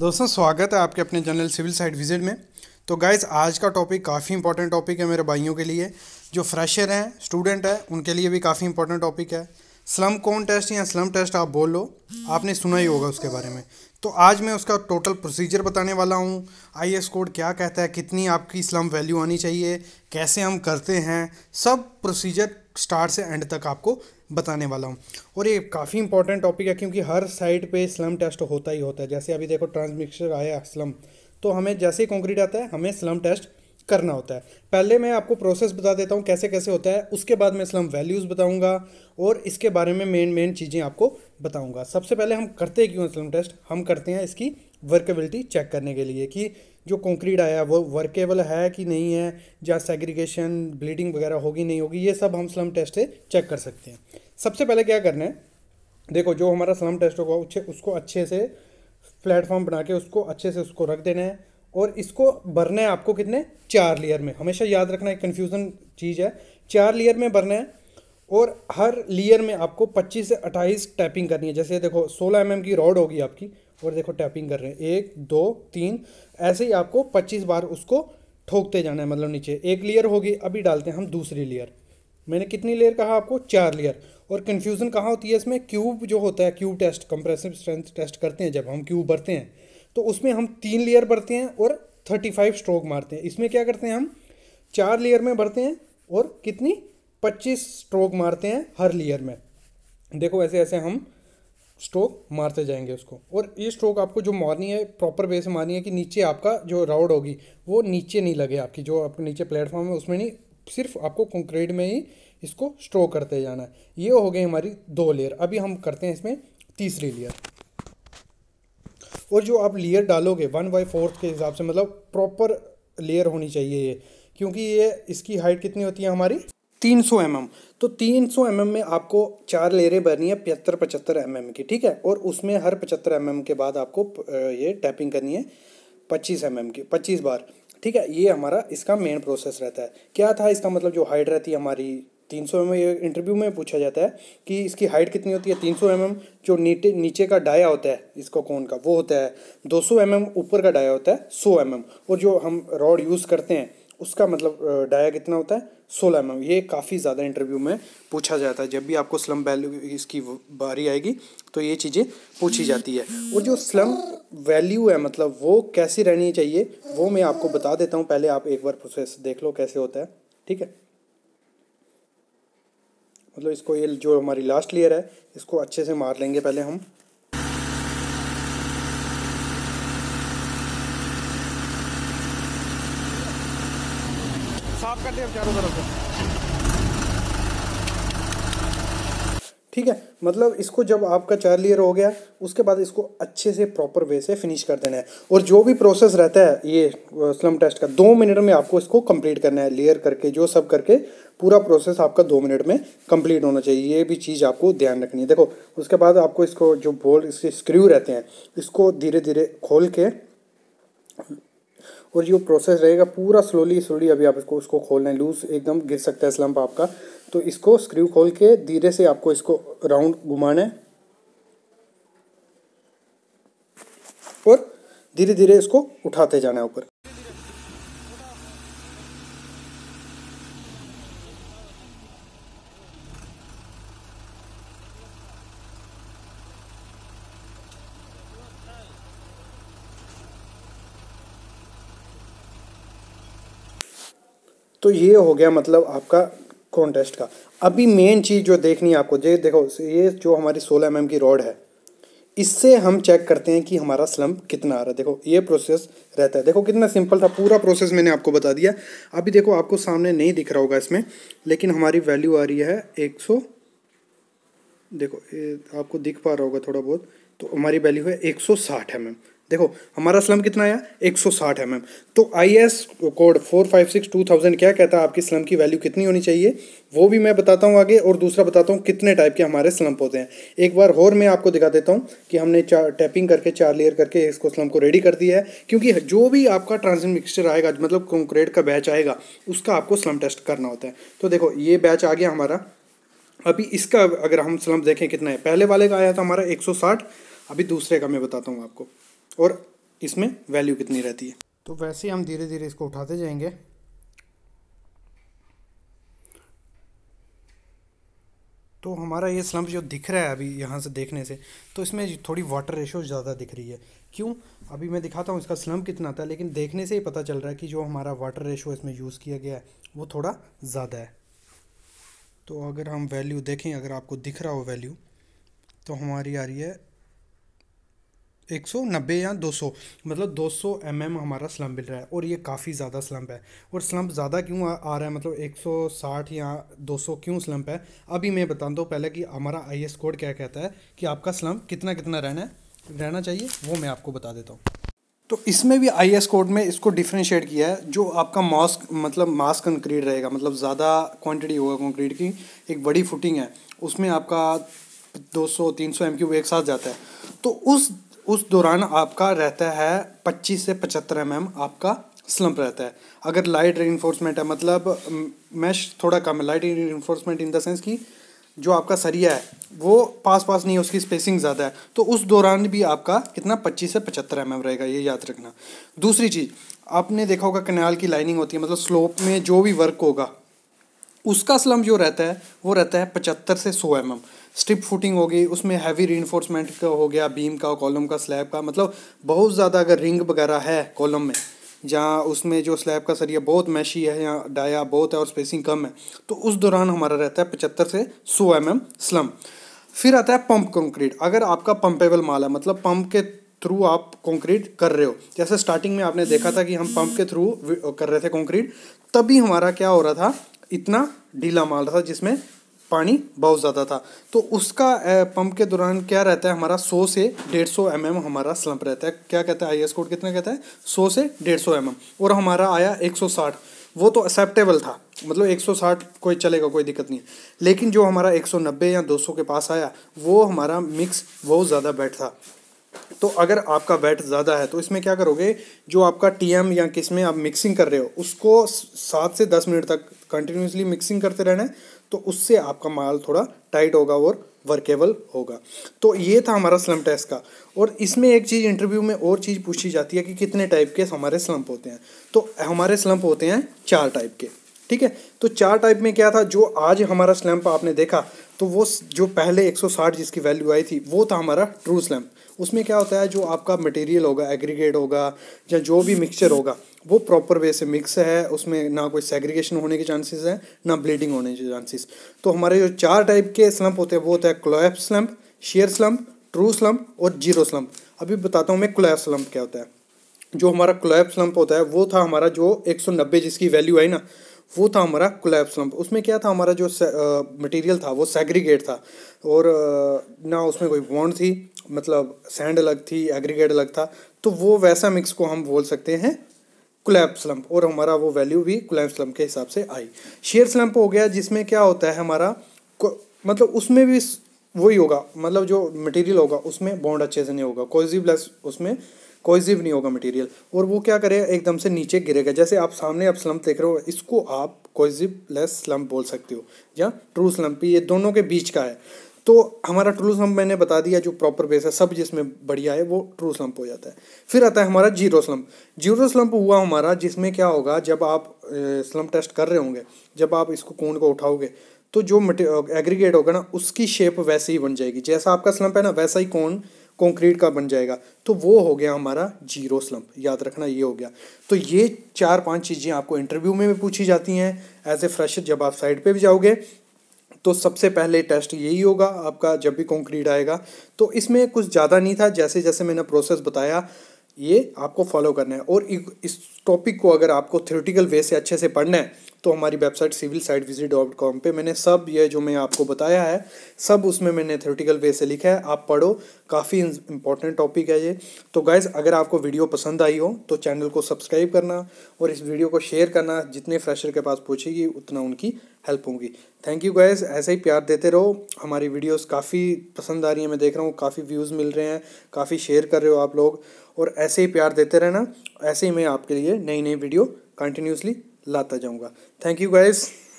दोस्तों स्वागत है आपके अपने चैनल सिविल साइड विजिट में तो गाइज आज का टॉपिक काफ़ी इंपॉर्टेंट टॉपिक है मेरे भाइयों के लिए जो फ्रेशर हैं स्टूडेंट हैं उनके लिए भी काफ़ी इंपॉर्टेंट टॉपिक है स्लम कौन टेस्ट या स्लम टेस्ट आप बोल लो आपने सुना ही होगा उसके बारे में तो आज मैं उसका टोटल प्रोसीजर बताने वाला हूँ आई एस कोड क्या कहता है कितनी आपकी स्लम वैल्यू आनी चाहिए कैसे हम करते हैं सब प्रोसीजर स्टार्ट से एंड तक आपको बताने वाला हूँ और ये काफ़ी इंपॉर्टेंट टॉपिक है क्योंकि हर साइड पे स्लम टेस्ट होता ही होता है जैसे अभी देखो ट्रांसमिक्सर आया स्लम तो हमें जैसे ही कॉन्क्रीट आता है हमें स्लम टेस्ट करना होता है पहले मैं आपको प्रोसेस बता देता हूँ कैसे कैसे होता है उसके बाद मैं इस्लाम वैल्यूज़ बताऊँगा और इसके बारे में मेन मेन चीज़ें आपको बताऊँगा सबसे पहले हम करते क्यों इस्लाम टेस्ट हम करते हैं इसकी वर्केबिलिटी चेक करने के लिए कि जो कंक्रीट आया वो वर्केबल है कि नहीं है जहाँ सेग्रीगेशन ब्लीडिंग वगैरह होगी नहीं होगी ये सब हम स्लम टेस्ट से चेक कर सकते हैं सबसे पहले क्या करना है देखो जो हमारा स्लम टेस्ट होगा उसको अच्छे से प्लेटफॉर्म बना के उसको अच्छे से उसको रख देना है और इसको भरना है आपको कितने चार लेयर में हमेशा याद रखना एक कन्फ्यूज़न चीज़ है चार लेयर में भरना है और हर लेयर में आपको 25 से 28 टैपिंग करनी है जैसे देखो 16 एम mm की रॉड होगी आपकी और देखो टैपिंग कर रहे हैं एक दो तीन ऐसे ही आपको 25 बार उसको ठोकते जाना है मतलब नीचे एक लेयर होगी अभी डालते हैं हम दूसरी लेयर मैंने कितनी लेयर कहा आपको चार लेयर और कन्फ्यूज़न कहाँ होती है इसमें क्यूब जो होता है cube test compressive strength test करते हैं जब हम क्यूब भरते हैं तो उसमें हम तीन लेयर भरते हैं और थर्टी फाइव स्ट्रोक मारते हैं इसमें क्या करते हैं हम चार लेयर में भरते हैं और कितनी पच्चीस स्ट्रोक मारते हैं हर लेयर में देखो ऐसे ऐसे हम स्ट्रोक मारते जाएंगे उसको और ये स्ट्रोक आपको जो मारनी है प्रॉपर वे से मारनी है कि नीचे आपका जो राउड होगी वो नीचे नहीं लगे आपकी जो आपके नीचे प्लेटफॉर्म है उसमें नहीं सिर्फ आपको कंक्रीट में ही इसको स्ट्रोक करते जाना है ये हो गई हमारी दो लेयर अभी हम करते हैं इसमें तीसरी लेयर और जो आप लेयर डालोगे वन बाई फोर्थ के हिसाब से मतलब प्रॉपर लेयर होनी चाहिए ये क्योंकि ये इसकी हाइट कितनी होती है हमारी 300 सौ mm. तो 300 सौ mm में आपको चार लेयरें भरनी है पचहत्तर पचहत्तर एम mm की ठीक है और उसमें हर पचहत्तर एम mm के बाद आपको ये टैपिंग करनी है पच्चीस एम mm की पच्चीस बार ठीक है ये हमारा इसका मेन प्रोसेस रहता है क्या था इसका मतलब जो हाइट रहती है हमारी तीन सौ एम इंटरव्यू में पूछा जाता है कि इसकी हाइट कितनी होती है तीन सौ एम जो नीचे नीचे का डाया होता है इसको कौन का वो होता है दो सौ एम ऊपर का डाया होता है सौ एम और जो हम रॉड यूज़ करते हैं उसका मतलब डाया कितना होता है सोलह एम ये काफ़ी ज़्यादा इंटरव्यू में पूछा जाता है जब भी आपको स्लम वैल्यू इसकी बारी आएगी तो ये चीज़ें पूछी जाती है और जो स्लम वैल्यू है मतलब वो कैसी रहनी चाहिए वो मैं आपको बता देता हूँ पहले आप एक बार प्रोसेस देख लो कैसे होता है ठीक है मतलब इसको ये जो हमारी लास्ट लेयर है इसको अच्छे से मार लेंगे पहले हम साफ कर दिया चारों तरफ से ठीक है मतलब इसको जब आपका चार लेयर हो गया उसके बाद इसको अच्छे से प्रॉपर वे से फिनिश कर देना है और जो भी प्रोसेस रहता है ये स्लम टेस्ट का दो मिनट में आपको इसको कंप्लीट करना है लेयर करके जो सब करके पूरा प्रोसेस आपका दो मिनट में कंप्लीट होना चाहिए ये भी चीज़ आपको ध्यान रखनी है देखो उसके बाद आपको इसको जो बोल्ट इसके स्क्रू रहते हैं इसको धीरे धीरे खोल के और जो प्रोसेस रहेगा पूरा स्लोली स्लोली अभी आप इसको उसको खोलना है लूज एकदम गिर सकता है स्लम्प आपका तो इसको स्क्रू खोल के धीरे से आपको इसको राउंड घुमाना है और धीरे धीरे इसको उठाते जाना है ऊपर तो ये हो गया मतलब आपका कॉन्टेस्ट का अभी मेन चीज़ जो देखनी है आपको ये देखो ये जो हमारी सोलह एम की रॉड है इससे हम चेक करते हैं कि हमारा स्लम्प कितना आ रहा है देखो ये प्रोसेस रहता है देखो कितना सिंपल था पूरा प्रोसेस मैंने आपको बता दिया अभी देखो आपको सामने नहीं दिख रहा होगा इसमें लेकिन हमारी वैल्यू आ रही है एक सौ देखो आपको दिख पा रहा होगा थोड़ा बहुत तो हमारी वैल्यू है एक सौ साठ एम देखो हमारा स्लम कितना आया 160 एम mm. तो I S code four five six two thousand क्या कहता है आपकी स्लम की वैल्यू कितनी होनी चाहिए वो भी मैं बताता हूँ आगे और दूसरा बताता हूँ कितने टाइप के हमारे स्लम्प होते हैं एक बार और मैं आपको दिखा देता हूँ कि हमने चार टैपिंग करके चार लेयर करके इसको स्लम को रेडी कर दिया है क्योंकि जो भी आपका ट्रांसमिट मिक्सचर आएगा मतलब कंक्रीट का बैच आएगा उसका आपको स्लम टेस्ट करना होता है तो देखो ये बैच आ गया हमारा अभी इसका अगर हम स्लम देखें कितना है पहले वाले का आया था हमारा 160 अभी दूसरे का मैं बताता हूँ आपको और इसमें वैल्यू कितनी रहती है तो वैसे ही हम धीरे धीरे इसको उठाते जाएंगे तो हमारा ये स्लम्प जो दिख रहा है अभी यहाँ से देखने से तो इसमें थोड़ी वाटर रेशो ज़्यादा दिख रही है क्यों अभी मैं दिखाता हूँ इसका स्लम्प कितना था लेकिन देखने से ही पता चल रहा है कि जो हमारा वाटर रेशो इसमें यूज़ किया गया है वो थोड़ा ज़्यादा है तो अगर हम वैल्यू देखें अगर आपको दिख रहा हो वैल्यू तो हमारी आ रही है एक सौ नब्बे या दो सौ मतलब दो सौ एम एम हमारा स्लम मिल रहा है और ये काफ़ी ज़्यादा स्लम्प है और स्लम्प ज़्यादा क्यों आ, रहा है मतलब एक सौ साठ या दो सौ क्यों स्लम्प है अभी मैं बताता तो हूँ पहले कि हमारा आई एस कोड क्या कहता है कि आपका स्लम्प कितना कितना रहना है रहना चाहिए वो मैं आपको बता देता हूँ तो इसमें भी आई एस कोड में इसको डिफ्रेंशिएट किया है जो आपका मतलब मास्क मतलब मास कंक्रीट रहेगा मतलब ज़्यादा क्वांटिटी होगा कंक्रीट की एक बड़ी फुटिंग है उसमें आपका 200 300 एम क्यूब एक साथ जाता है तो उस उस दौरान आपका रहता है पच्चीस से पचहत्तर एम mm आपका स्लम्प रहता है अगर लाइट रीइन्फोर्समेंट है मतलब मैश थोड़ा कम है light reinforcement in the sense कि जो आपका सरिया है वो पास पास नहीं है उसकी स्पेसिंग ज़्यादा है तो उस दौरान भी आपका कितना पच्चीस से पचहत्तर एम mm रहेगा ये याद रखना दूसरी चीज़ आपने देखा होगा कनाल की लाइनिंग होती है मतलब स्लोप में जो भी वर्क होगा उसका स्लम जो रहता है वो रहता है पचहत्तर से सौ एम mm. स्ट्रिप फुटिंग हो गई उसमें हैवी रीइन्फोर्समेंट का हो गया बीम का कॉलम का स्लैब का मतलब बहुत ज़्यादा अगर रिंग वगैरह है कॉलम में जहाँ उसमें जो स्लैब का सरिया बहुत मैशी है या डाया बहुत है और स्पेसिंग कम है तो उस दौरान हमारा रहता है पचहत्तर से सौ एम एम स्लम फिर आता है पंप कंक्रीट अगर आपका पंपेबल माल है मतलब पंप के थ्रू आप कंक्रीट कर रहे हो जैसे स्टार्टिंग में आपने देखा था कि हम पंप के थ्रू कर रहे थे कंक्रीट तभी हमारा क्या हो रहा था इतना ढीला माल रहा था जिसमें पानी बहुत ज़्यादा था तो उसका पंप के दौरान क्या रहता है हमारा 100 से 150 सौ mm हमारा स्लम्प रहता है क्या कहता है आई कोड कितना कहता है 100 से 150 सौ mm और हमारा आया 160 वो तो एक्सेप्टेबल था मतलब 160 कोई चलेगा कोई दिक्कत नहीं लेकिन जो हमारा 190 या 200 के पास आया वो हमारा मिक्स बहुत ज़्यादा बैट था तो अगर आपका वेट ज़्यादा है तो इसमें क्या करोगे जो आपका टी एम या किस में आप मिक्सिंग कर रहे हो उसको सात से दस मिनट तक कंटिन्यूसली मिक्सिंग करते रहना है तो उससे आपका माल थोड़ा टाइट होगा और वर्केबल होगा तो ये था हमारा स्लम टेस्ट का और इसमें एक चीज़ इंटरव्यू में और चीज़ पूछी जाती है कि कितने टाइप के हमारे स्लम्प होते हैं तो हमारे स्लम्प होते हैं चार टाइप के ठीक है तो चार टाइप में क्या था जो आज हमारा स्लैम्प आपने देखा तो वो जो पहले 160 जिसकी वैल्यू आई थी वो था हमारा ट्रू स्लैम्प उसमें क्या होता है जो आपका मटेरियल होगा एग्रीगेट होगा या जो भी मिक्सचर होगा वो प्रॉपर वे से मिक्स है उसमें ना कोई सेग्रीगेशन होने के चांसेस है ना ब्लीडिंग होने के चांसेस तो हमारे जो चार टाइप के स्लम्प होते हैं वो होता है collapse slump shear slump true slump और जीरो स्लम्प अभी बताता हूँ मैं क्लोएप स्लम्प क्या होता है जो हमारा क्लोएप स्लम्प होता है वो था हमारा जो एक जिसकी वैल्यू आई ना वो था हमारा कोलैप्स लंप उसमें क्या था हमारा जो मटेरियल था वो सेग्रीगेट था और ना उसमें कोई बॉन्ड थी मतलब सैंड अलग थी एग्रीगेट अलग था तो वो वैसा मिक्स को हम बोल सकते हैं क्लैप स्लम्प और हमारा वो वैल्यू भी क्लैप स्लम्प के हिसाब से आई शेयर स्लम्प हो गया जिसमें क्या होता है हमारा मतलब उसमें भी वही होगा मतलब जो मटेरियल होगा उसमें बॉन्ड अच्छे से नहीं होगा कोजी प्लस उसमें कोइजिव नहीं होगा मटेरियल और वो क्या करेगा एकदम से नीचे गिरेगा जैसे आप सामने आप स्लम्प देख रहे हो इसको आप कोइजिव लेस स्लम्प बोल सकते हो या ट्रू स्लम्प ये दोनों के बीच का है तो हमारा ट्रू स्लम्प मैंने बता दिया जो प्रॉपर बेस है सब जिसमें बढ़िया है वो ट्रू स्लम्प हो जाता है फिर आता है हमारा जीरो स्लम्प जीरो स्लम्प हुआ हमारा जिसमें क्या होगा जब आप स्लम्प टेस्ट कर रहे होंगे जब आप इसको कोण को उठाओगे तो जो एग्रीगेट होगा ना उसकी शेप वैसे ही बन जाएगी जैसा आपका स्लम्प है ना वैसा ही कोण कंक्रीट का बन जाएगा तो वो हो गया हमारा जीरो स्लम्प याद रखना ये हो गया तो ये चार पांच चीज़ें आपको इंटरव्यू में भी पूछी जाती हैं एज ए फ्रेशर जब आप साइड पे भी जाओगे तो सबसे पहले टेस्ट यही होगा आपका जब भी कंक्रीट आएगा तो इसमें कुछ ज़्यादा नहीं था जैसे जैसे मैंने प्रोसेस बताया ये आपको फॉलो करना है और इस टॉपिक को अगर आपको थ्योरेटिकल वे से अच्छे से पढ़ना है तो हमारी website civil site visit dot com पर मैंने सब ये जो मैं आपको बताया है सब उसमें मैंने थ्योरेटिकल वे से लिखा है आप पढ़ो काफ़ी इंपॉर्टेंट टॉपिक है ये तो गाइज़ अगर आपको वीडियो पसंद आई हो तो चैनल को सब्सक्राइब करना और इस वीडियो को शेयर करना जितने फ्रेशर के पास पूछेगी उतना उनकी हेल्प होगी थैंक यू गाइज ऐसे ही प्यार देते रहो हमारी वीडियोस काफ़ी पसंद आ रही है मैं देख रहा हूँ काफ़ी व्यूज़ मिल रहे हैं काफ़ी शेयर कर रहे हो आप लोग और ऐसे ही प्यार देते रहना ऐसे ही मैं आपके लिए नई नई वीडियो कंटिन्यूसली लाता जाऊँगा थैंक यू गाइस